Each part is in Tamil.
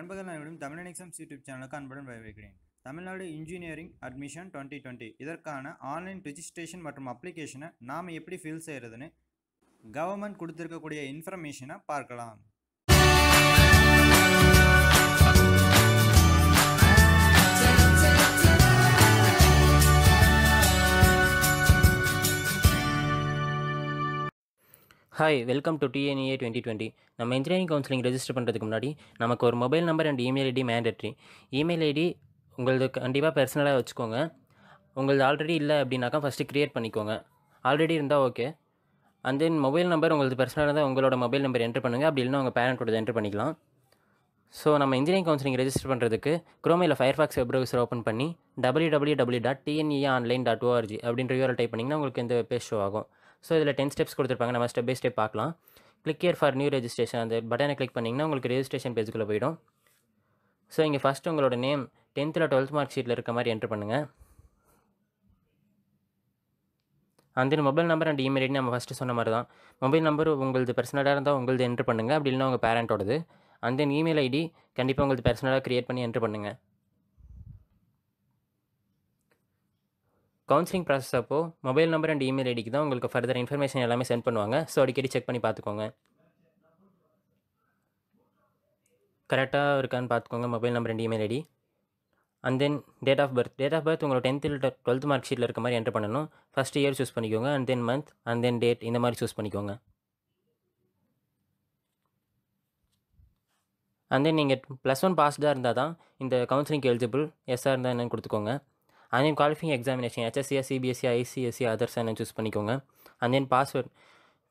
நண்பர்கள் அனைவரும் தமிழனிசம்ஸ் யூடியூப் சேனலுக்கு அன்புடன் வரவேற்கிறேன் Tamil Nadu engineering admission twenty twenty இதற்கான ஆன்லைன் ரிஜிஸ்ட்ரேஷன் மற்றும் அப்ளிகேஷனை நாம் எப்படி ஃபில் செய்கிறதுன்னு கவர்மெண்ட் கொடுத்துருக்கக்கூடிய இன்ஃபர்மேஷனை பார்க்கலாம் hi welcome to TNEA twenty twenty நம்ம இன்ஜினியரிங் கவுன்சிலிங் ரெஜிஸ்டர் பண்ணுறதுக்கு முன்னாடி நமக்கு ஒரு mobile number and email ID mandatory email ID உங்களது கண்டிப்பாக பர்சனலாக வச்சுக்கோங்க உங்களது ஆல்ரெடி இல்லை அப்படின்னாக்கா ஃபஸ்ட்டு க்ரியேட் பண்ணிக்கோங்க ஆல்ரெடி இருந்தால் okay and then mobile number உங்களது பர்சனலாக இருந்தால் உங்களோட மொபைல் நம்பர் என்ட்ரு பண்ணுங்கள் அப்படி இல்லைன்னா உங்கள் பேரண்ட்டோட என்ட்ரு பண்ணிக்கலாம் ஸோ நம்ம இன்ஜினியரிங் கவுன்சிலிங் ரெஜிஸ்டர் பண்ணுறதுக்கு குரோமையில் ஃபயர்ஃபாக்ஸ் வெப்ரௌசர் ஓப்பன் பண்ணி W W W dot T N E A online dot O R G அப்படின்ற யூஆர் டைப் பண்ணிங்கன்னா உங்களுக்கு இந்த ஷோ ஆகும் ஸோ இதில் டென் ஸ்டெப்ஸ் கொடுத்துருப்பாங்க நம்ம ஸ்டெப் பை ஸ்டெப் பார்க்கலாம் click here for new registration அந்த பட்டனை கிளிக் பண்ணிங்கன்னா உங்களுக்கு ரெஜிஸ்ட்ரேஷன் பேஜுக்குள்ளே போயிடும் ஸோ இங்கே ஃபஸ்ட்டு உங்களோட நேம் டென்த்தில் டுவெல்த் மார்க் ஷீட்டில் இருக்க மாதிரி என்ட்ரு பண்ணுங்கள் அந்த mobile number and email ID நம்ம ஃபஸ்ட்டு சொன்ன மாதிரி தான் மொபைல் நம்பர் உங்களது பர்சனலாக இருந்தால் உங்களது என்ட்ரு பண்ணுங்கள் அப்படி இல்லைனா உங்கள் பேரண்ட்டோடது அந்த இமெயில் ஐடி கண்டிப்பாக உங்களுக்கு பர்சனலாக க்ரியேட் பண்ணி என்ட்ரு பண்ணுங்கள் கவுன்சிலிங் ப்ராசஸ் அப்போ மொபைல் நம்பர் அண்ட் இமெயில் ஐடிக்கு தான் உங்களுக்கு ஃபர்தர் இன்ஃபர்மேஷன் எல்லாமே சென்ட் பண்ணுவாங்க ஸோ அடிக்கடி செக் பண்ணி பார்த்துக்கோங்க கரெக்டாக இருக்கான்னு பார்த்துக்கோங்க mobile number and email ID and then date of birth date of birth உங்களோட டென்த்தில் டுவெல்த் மார்க் ஷீட்டில் இருக்க மாதிரி என்டர் பண்ணணும் ஃபஸ்ட் இயர் சூஸ் பண்ணிக்கோங்க and then month and then date இந்த மாதிரி சூஸ் பண்ணிக்கோங்க அண்ட் தென் நீங்கள் ப்ளஸ் ஒன் பாஸ்டாக இருந்தால் தான் இந்த கவுன்சிலிங்க்கு எலிஜிபிள் எஸ்ஸாக இருந்தால் என்னென்னு கொடுத்துக்கோங்க அண்ட் தென் குவாலிஃபிங் எக்ஸாமினேஷன் ஹெச்எஸ்சியா சிபிஎஸ்சியா ஐசிஎஸ்சி அதர்ஸ்னு சூஸ் பண்ணிக்கோங்க அண்ட் தென் பாஸ்வேர்ட்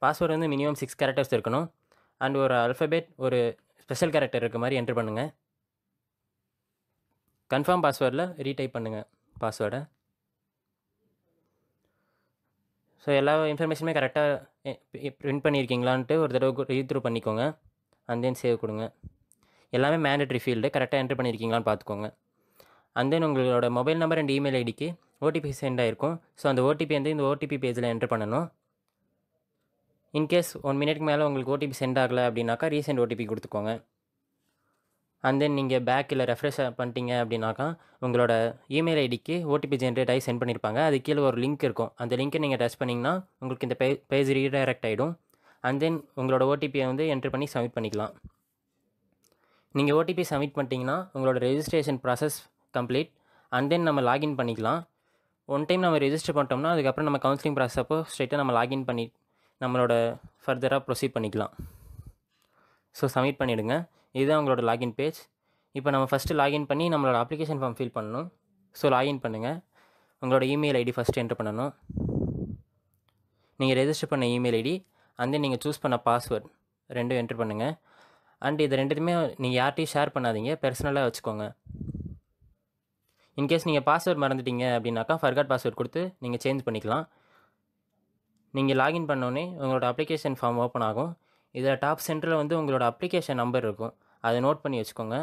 பாஸ்வேர்டு வந்து மினிமம் சிக்ஸ் கேரக்டர்ஸ் இருக்கணும் அண்ட் ஒரு அல்ஃபபேட் ஒரு ஸ்பெஷல் கேரக்டர் இருக்க மாதிரி என்ட்ரு பண்ணுங்கள் கன்ஃபார்ம் பாஸ்வேர்டில் ரீடைப் பண்ணுங்கள் பாஸ்வேர்டை ஸோ எல்லா இன்ஃபர்மேஷனுமே கரெக்டாக பிரிண்ட் பண்ணியிருக்கீங்களான்ட்டு ஒரு தடவை ரீ த்ரூ பண்ணிக்கோங்க அண்ட் தென் சேவ் கொடுங்க எல்லாமே மேண்டட்ரி ஃபீல்டு கரெக்டாக என்ட்ரு பண்ணியிருக்கீங்களான்னு பார்த்துக்கோங்க அண்ட் தென் உங்களோட மொபைல் நம்பர் அண்ட் இமெயில் ஐடிக்கு ஓடிபி சென்ட் ஆகிருக்கும் ஸோ அந்த ஓடிபி வந்து இந்த ஓடிபி பேஜில் என்ட்ரு பண்ணணும் இன்கேஸ் ஒன் மினிட்க்கு மேலே உங்களுக்கு ஓடிபி சென்ட் ஆகலை அப்படின்னாக்கா ரீசெண்ட் ஓடிபி கொடுத்துக்கோங்க அண்ட் தென் நீங்கள் பேக்கில் ரெஃப்ரெஷ் பண்ணிட்டீங்க அப்படின்னாக்கா உங்களோட இமெயில் ஐடிக்கு ஓடிபி ஜென்ரேட் ஆகி சென்ட் பண்ணியிருப்பாங்க அது கீழே ஒரு லிங்க் இருக்கும் அந்த லிங்க்கை நீங்கள் டச் பண்ணிங்கன்னா உங்களுக்கு இந்த பேஜ் ரீடைரக்ட் ஆகிடும் அண்ட் தென் உங்களோட ஓடிபியை வந்து என்ட்ரு பண்ணி சப்மிட் பண்ணிக்கலாம் நீங்கள் ஓடிபி சப்மிட் பண்ணிட்டீங்கன்னா உங்களோட registration process complete and then நம்ம லாகின் பண்ணிக்கலாம் ஒன் டைம் நம்ம ரெஜிஸ்டர் பண்ணிட்டோம்னா அதுக்கப்புறம் நம்ம கவுன்சிலிங் ப்ராசஸ் அப்போ ஸ்ட்ரெயிட்டாக நம்ம லாகின் பண்ணி நம்மளோட ஃபர்தராக ப்ரொசீட் பண்ணிக்கலாம் ஸோ சப்மிட் பண்ணிவிடுங்க இதுதான் உங்களோட லாகின் பேஜ் இப்போ நம்ம ஃபஸ்ட்டு லாகின் பண்ணி நம்மளோட அப்ளிகேஷன் ஃபார்ம் ஃபில் பண்ணணும் ஸோ லாகின் பண்ணுங்கள் உங்களோட இமெயில் ஐடி ஃபஸ்ட்டு என்ட்ரு பண்ணணும் நீங்கள் ரெஜிஸ்டர் பண்ண இமெயில் ஐடி அண்ட் தென் நீங்கள் சூஸ் பண்ண பாஸ்வேர்ட் ரெண்டும் என்ட்ரு பண்ணுங்கள் அண்ட் இது ரெண்டுமே நீங்கள் யார்கிட்டையும் ஷேர் பண்ணாதீங்க பர்சனலாக வச்சுக்கோங்க இன்கேஸ் நீங்கள் பாஸ்வேர்ட் மறந்துட்டீங்க அப்படின்னாக்கா ஃபர்காட் பாஸ்வேர்ட் கொடுத்து நீங்கள் சேஞ்ச் பண்ணிக்கலாம் நீங்கள் லாகின் பண்ணோன்னே உங்களோட அப்ளிகேஷன் ஃபார்ம் ஓப்பன் ஆகும் இதில் டாப் சென்டரில் வந்து உங்களோட அப்ளிகேஷன் நம்பர் இருக்கும் அதை நோட் பண்ணி வச்சுக்கோங்க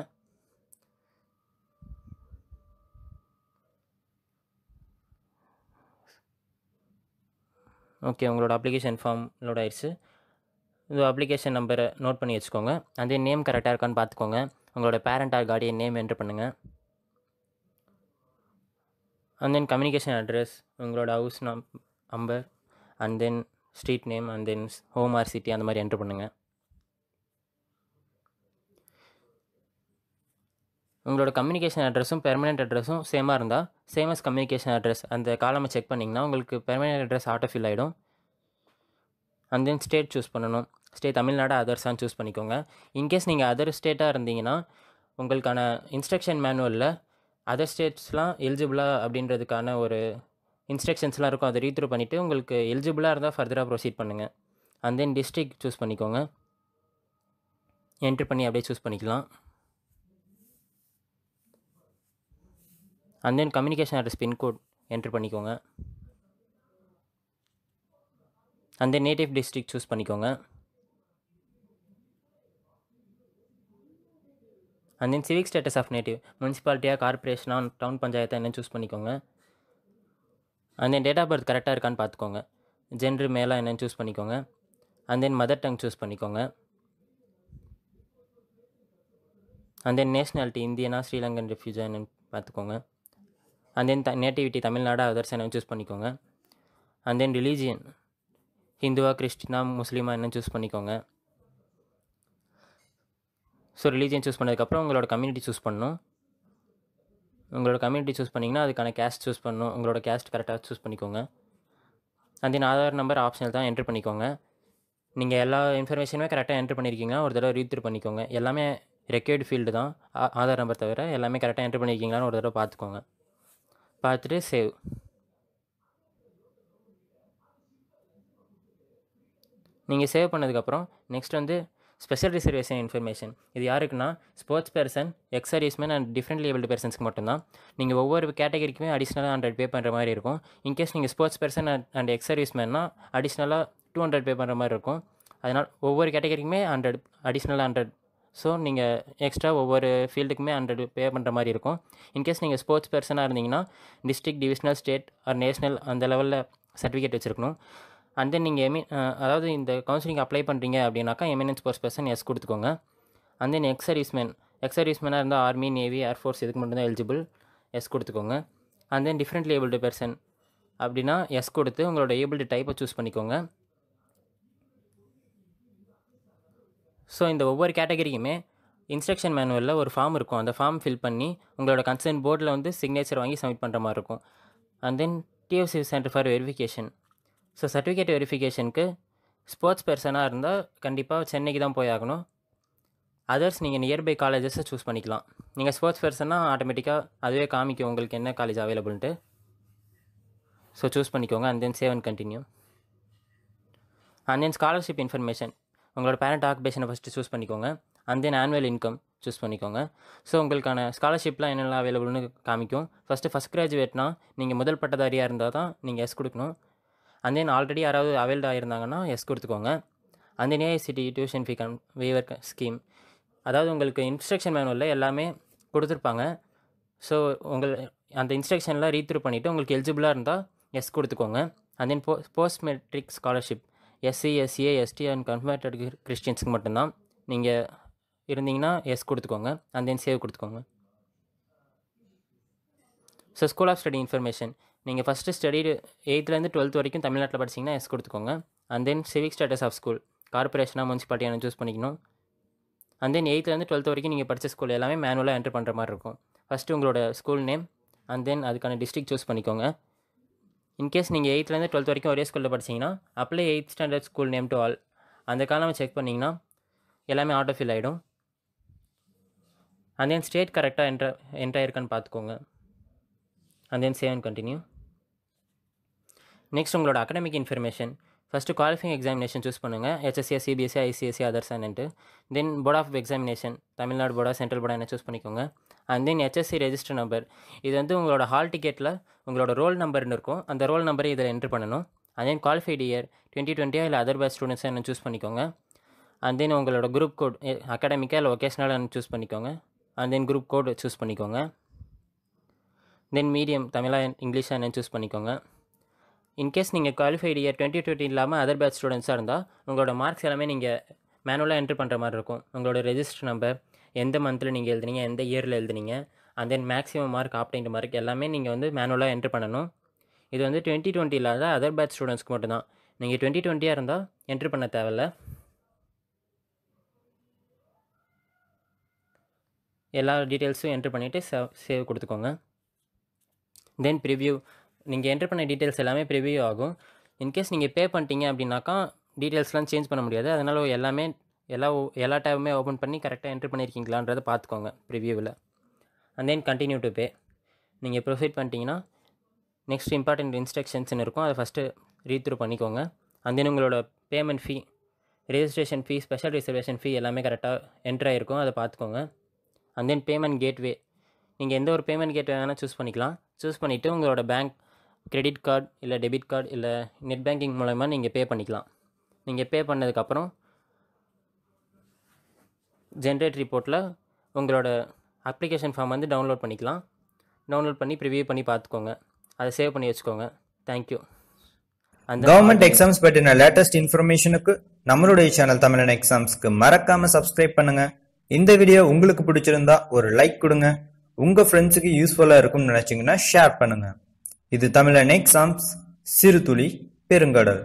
ஓகே உங்களோட அப்ளிகேஷன் ஃபார்ம் லோட் ஆயிடுச்சு இந்த அப்ளிகேஷன் நம்பரை நோட் பண்ணி வச்சுக்கோங்க அதே நேம் கரெக்டாக இருக்கான்னு பார்த்துக்கோங்க உங்களோட parent or guardian name enter பண்ணுங்கள் அண்ட் தென் கம்யூனிகேஷன் அட்ரஸ் உங்களோட ஹவுஸ் நம் number and then street name and then home or city அந்த மாதிரி என்ட்ரு பண்ணுங்கள் உங்களோட கம்யூனிகேஷன் அட்ரஸும் பெர்மனெண்ட் அட்ரஸும் சேமாக இருந்தால் சேம் அஸ் கம்யூனிகேஷன் அட்ரஸ் அந்த காலமை செக் பண்ணிங்கன்னா உங்களுக்கு பெர்மனெண்ட் அட்ரஸ் ஆட்டோ ஃபில் ஆகிடும் அண்ட் தென் ஸ்டேட் சூஸ் பண்ணணும் ஸ்டே தமிழ்நாடு அதர்ஸான்னு சூஸ் பண்ணிக்கோங்க இன்கேஸ் நீங்கள் அதர் ஸ்டேட்டாக இருந்தீங்கன்னா உங்களுக்கான இன்ஸ்ட்ரக்ஷன் மேனுவலில் அதர் ஸ்டேட்ஸ்லாம் எலிஜிபிளா அப்படின்றதுக்கான ஒரு இன்ஸ்ட்ரக்ஷன்ஸ்லாம் இருக்கும் அதை ரீத்ரூ பண்ணிவிட்டு உங்களுக்கு எலிஜிபிளாக இருந்தால் ஃபர்தராக ப்ரொசீட் பண்ணுங்கள் அண்ட் தென் டிஸ்ட்ரிக் சூஸ் பண்ணிக்கோங்க என்ட்ரு பண்ணி அப்படியே சூஸ் பண்ணிக்கலாம் and then communication address pincode enter பண்ணிக்கோங்க அந்த நேட்டிவ் டிஸ்ட்ரிக் சூஸ் பண்ணிக்கோங்க and then civic status of native முனிசிபாலிட்டியாக கார்பரேஷனாக டவுன் பஞ்சாயத்தாக என்ன சூஸ் பண்ணிக்கோங்க and then date of birth கரெக்டாக இருக்கான்னு பார்த்துக்கோங்க ஜென்ரு மேலாக என்னென்னு சூஸ் பண்ணிக்கோங்க and then mother tongue choose பண்ணிக்கோங்க அண்ட் தென் நேஷ்னாலிட்டி இந்தியனா ஸ்ரீலங்கன் ரெஃப்யூஜா என்னென்னு பார்த்துக்கோங்க and then the nativity Tamil Nadu others என்னென்னு சூஸ் பண்ணிக்கோங்க அண்ட் தென் ரிலீஜியன் ஹிந்துவா கிறிஸ்டினா முஸ்லீமா என்னென்னு சூஸ் பண்ணிக்கோங்க ஸோ ரிலீஜியன் சூஸ் பண்ணதுக்கப்புறம் உங்களோட கம்யூனிட்டி சூஸ் பண்ணணும் உங்களோட கம்யூனிட்டி சூஸ் பண்ணிங்கன்னா அதுக்கான கேஸ்ட் சூஸ் பண்ணணும் உங்களோட கேஸ்ட் கரெக்டாக சூஸ் பண்ணிக்கோங்க அந்த ஆதார் நம்பர் ஆப்ஷனல் தான் என்ட்ரு பண்ணிக்கோங்க நீங்கள் எல்லா இன்ஃபர்மேஷனுமே கரெக்டாக என்ட்ரு பண்ணியிருக்கீங்க ஒரு தடவை ரீத்ரூ பண்ணிக்கோங்க எல்லாமே ரெக்கேர்டு ஃபீல்டு தான் ஆதார் நம்பர் தவிர எல்லாமே கரெக்டாக என்ட்ரு பண்ணியிருக்கீங்களான்னு ஒரு தடவை பார்த்துக்கோங்க பார்த்துட்டு சேவ் நீங்கள் சேவ் பண்ணதுக்கப்புறம் நெக்ஸ்ட் வந்து ஸ்பெஷல் ரிசர்வேஷன் இன்ஃபர்மேஷன் இது யாருக்குன்னா sports person ex serviceman and differently abled பர்சன்ஸ்க்கு மட்டும்தான் நீங்கள் ஒவ்வொரு கேட்டகரிக்குமே அடிஷ்னலாக ஹண்ட்ரட் பே பண்ணுற மாதிரி இருக்கும் இன்கேஸ் நீங்கள் ஸ்போர்ட்ஸ் பர்சன் அண்ட் எக்ஸ் சர்வீஸ்மேன்னா அடிஷ்னலாக டூ ஹண்ட்ரட் பே பண்ணுற மாதிரி இருக்கும் அதனால் ஒவ்வொரு கேட்டகரிக்குமே ஹண்ட்ரட் அடிஷ்னல் ஹண்ட்ரட் ஸோ நீங்கள் எக்ஸ்ட்ரா ஒவ்வொரு ஃபீல்டுக்குமே ஹண்ட்ரட் பே பண்ணுற மாதிரி இருக்கும் இன்கேஸ் நீங்கள் ஸ்போர்ட்ஸ் பர்சனாக இருந்தீங்கன்னா district divisional state or national அந்த லெவலில் சர்டிஃபிகேட் வச்சுருக்கணும் அண்ட் தென் நீங்கள் எமி அதாவது இந்த கவுன்சிலிங் அப்ளை பண்ணுறீங்க அப்படின்னாக்கா எமினன்ஸ் ஃபோர்ஸ் பர்சன் எஸ் கொடுத்துக்கோங்க and then ex serviceman ex சர்வீஸ்மேனாக இருந்தால் ஆர்மி நேவி ஏர்ஃபோர்ஸ் இதுக்கு மட்டும்தான் எலிஜிபிள் எஸ் கொடுத்துக்கோங்க and then differently abled person அப்படின்னா எஸ் கொடுத்து உங்களோட ஏபிள்டு டைப்பை சூஸ் பண்ணிக்கோங்க ஸோ இந்த ஒவ்வொரு கேட்டகரிக்குமே இன்ஸ்ட்ரக்ஷன் மேனுவலில் ஒரு ஃபார்ம் இருக்கும் அந்த ஃபார்ம் ஃபில் பண்ணி உங்களோட கன்சர்ன் போர்டில் வந்து சிக்னேச்சர் வாங்கி சப்மிட் பண்ணுற மாதிரி இருக்கும் and then DFC centre for verification so certificate வெரிஃபிகேஷனுக்கு ஸ்போர்ட்ஸ் பர்சனாக இருந்தால் கண்டிப்பாக சென்னைக்கு தான் போய் ஆகணும் அதர்ஸ் நீங்கள் நியர்பை காலேஜஸை சூஸ் பண்ணிக்கலாம் நீங்கள் ஸ்போர்ட்ஸ் பர்சனாக ஆட்டோமேட்டிக்காக அதுவே காமிக்கும் உங்களுக்கு என்ன காலேஜ் அவைலபிள்ன்ட்டு ஸோ சூஸ் பண்ணிக்கோங்க and then save and continue and then scholarship information உங்களோட பேரண்ட் ஆக்குபேஷனை ஃபஸ்ட்டு சூஸ் பண்ணிக்கோங்க and then annual income choose பண்ணிக்கோங்க ஸோ உங்களுக்கான ஸ்காலர்ஷிப்லாம் என்னென்ன அவைலபிள்னு காமிக்கும் ஃபஸ்ட்டு ஃபஸ்ட் கிராஜுவேட்னால் நீங்கள் முதல் பட்டதாரியாக இருந்தால் தான் நீங்கள் எஸ் கொடுக்கணும் அண்ட் தென் ஆல்ரெடி யாராவது அவைல்ட் ஆகிருந்தாங்கன்னா எஸ் கொடுத்துக்கோங்க அந்த then AICTE tuition fee cum waiver scheme அதாவது உங்களுக்கு இன்ஸ்ட்ரக்ஷன் மேனுவல் எல்லாமே கொடுத்துருப்பாங்க ஸோ உங்கள் அந்த இன்ஸ்ட்ரக்ஷன்லாம் ரீத்ரூ பண்ணிவிட்டு உங்களுக்கு எலிஜிபிளாக இருந்தால் எஸ் கொடுத்துக்கோங்க அண்ட் தென் போ post matric scholarship SC SCA ST and converted கிறிஸ்டின்ஸுக்கு மட்டும்தான் நீங்கள் இருந்தீங்கன்னா எஸ் கொடுத்துக்கோங்க அண்ட் தென் சேவ் கொடுத்துக்கோங்க so school of study information நீங்கள் ஃபஸ்ட்டு ஸ்டடி எயித்துலேருந்து டுவெல்த் வரைக்கும் தமிழ்நாட்டில் படிச்சிங்கன்னா எஸ் கொடுத்துக்கோங்க and then civic status of school கார்பரேஷனாக முனிசிபாலிட்டியான சூஸ் பண்ணிக்கணும் அண்ட் தென் எயித்துலேருந்து டுவெல்த் வரைக்கும் நீங்கள் படித்த ஸ்கூல் எல்லாமே மேனுவலாக என்ட்ரு பண்ணுற மாதிரி இருக்கும் ஃபஸ்ட்டு உங்களோட ஸ்கூல் நேம் அண்ட் தென் அதுக்கான டிஸ்ட்ரிக் சூஸ் பண்ணிக்கோங்க இன்கேஸ் நீங்கள் எயித்துலேருந்து டுவெல்த் வரைக்கும் ஒரே ஸ்கூலில் படிச்சிங்கன்னா apply eighth standard school name to all அந்த காலம் செக் பண்ணிங்கன்னா எல்லாமே ஆட்டோ ஃபில் ஆகிடும் அண்ட் தென் ஸ்டேட் கரெக்டாக என்ட்ர என்ட்ராயிருக்கான்னு பார்த்துக்கோங்க and then save and continue next உங்களோட academic information first qualifying examination choose பண்ணுங்கள் ஹெச்எஸ்சியா CBSE ICSE others and then board of examination Tamil Nadu போர்டா சென்ட்ரல் போர்டா என்ன சூஸ் பண்ணிக்கோங்க and then HSC register number இது வந்து உங்களோட ஹால் டிக்கெட்டில் உங்களோட ரோல் நம்பர்னு இருக்கும் அந்த ரோல் நம்பரை இதில் என்ட்ரு பண்ணணும் and then qualified year twenty டுவெண்ட்டியாக இல்லை அதர் பேஸ் ஸ்டூடெண்ட்ஸ் என்ன சூஸ் பண்ணிக்கோங்க அண்ட் தென் உங்களோட குரூப் கோட் அகாடமிக்காக இல்லை ஒகேஷனலாக சூஸ் பண்ணிக்கோங்க and then group code choose பண்ணிக்கோங்க தென் மீடியம் தமிழாக இங்கிலீஷாக என்ன சூஸ் பண்ணிக்கோங்க இன்கேஸ் நீங்கள் குவாலிஃபைடு இயர் டுவெண்ட்டி டுவெண்ட்டி இல்லாமல் அதர் பேட்ச் ஸ்டூடெண்ட்ஸாக இருந்தால் உங்களோட மார்க்ஸ் எல்லாமே நீங்கள் மேனுவலாக என்ட்ரு பண்ணுற மாதிரி இருக்கும் உங்களோட ரெஜிஸ்டர் நம்பர் எந்த மந்தில் நீங்கள் எழுதுனீங்க எந்த இயரில் எழுதுனீங்க and then maximum mark obtained mark எல்லாமே நீங்கள் வந்து மேனுவலாக என்ட்ரு பண்ணணும் இது வந்து டுவெண்ட்டி டுவெண்ட்டி இல்லாத அதர் பேட்ச் ஸ்டூடெண்ட்ஸ்க்கு மட்டும்தான் நீங்கள் டுவெண்ட்டி டுவெண்ட்டியாக இருந்தால் என்ட்ரு பண்ண தேவையில்ல எல்லா டீட்டெயில்ஸும் என்ட்ரு பண்ணிவிட்டு சேவ் சேவ் கொடுத்துக்கோங்க தென் ப்ரிவ்யூ நீங்கள் என்ட்ரு பண்ண டீட்டெயில்ஸ் எல்லாமே ப்ரிவியூ ஆகும் இன்கேஸ் நீங்கள் பே பண்ணிட்டீங்க அப்படின்னாக்கா டீட்டெயில்ஸ்லாம் சேஞ்ச் பண்ண முடியாது அதனால் எல்லாமே எல்லா எல்லா டைமுமே ஓப்பன் பண்ணி கரெக்டாக என்ட்ரு பண்ணியிருக்கீங்களான்றத பார்த்துக்கோங்க ப்ரிவியூவில் and then continue to pay நீங்கள் ப்ரொசீட் பண்ணிட்டீங்கன்னா நெக்ஸ்ட் இம்பார்ட்டண்ட் இன்ஸ்ட்ரக்ஷன்ஸ்னு இருக்கும் அதை ஃபஸ்ட்டு ரீட் த்ரூ பண்ணிக்கோங்க அண்ட் தென் உங்களோட payment fee registration fee special reservation fee எல்லாமே கரெக்டாக என்ட்ரு ஆகிருக்கும் அதை பார்த்துக்கோங்க அண்ட் தென் பேமெண்ட் கேட்வே நீங்கள் எந்த ஒரு பேமெண்ட் கேட்வே வேணால் சூஸ் பண்ணிக்கலாம் சூஸ் பண்ணிவிட்டு உங்களோட பேங்க் கிரெடிட் கார்டு இல்லை டெபிட் கார்டு இல்லை நெட் பேங்கிங் மூலயமா நீங்கள் பே பண்ணிக்கலாம் நீங்கள் பே பண்ணதுக்கப்புறம் ஜென்ரேட் ரிப்போர்ட்டில் உங்களோட அப்ளிகேஷன் ஃபார்ம் வந்து டவுன்லோட் பண்ணிக்கலாம் டவுன்லோட் பண்ணி ப்ரிவியூ பண்ணி பார்த்துக்கோங்க அதை சேவ் பண்ணி வச்சுக்கோங்க தேங்க்யூ அந்த கவர்மெண்ட் எக்ஸாம்ஸ் பற்றின லேட்டஸ்ட் இன்ஃபர்மேஷனுக்கு நம்மளுடைய சேனல் தமிழன் எக்ஸாம்ஸ்க்கு மறக்காமல் சப்ஸ்கிரைப் பண்ணுங்க இந்த வீடியோ உங்களுக்கு பிடிச்சிருந்தா ஒரு லைக் கொடுங்க உங்க ஃப்ரெண்ட்ஸுக்கு யூஸ்ஃபுல்லாக இருக்கும்னு நினச்சிங்கன்னா ஷேர் பண்ணுங்க இது தமிழன் எக்ஸாம்ஸ் சிறுதுளி பெருங்கடல்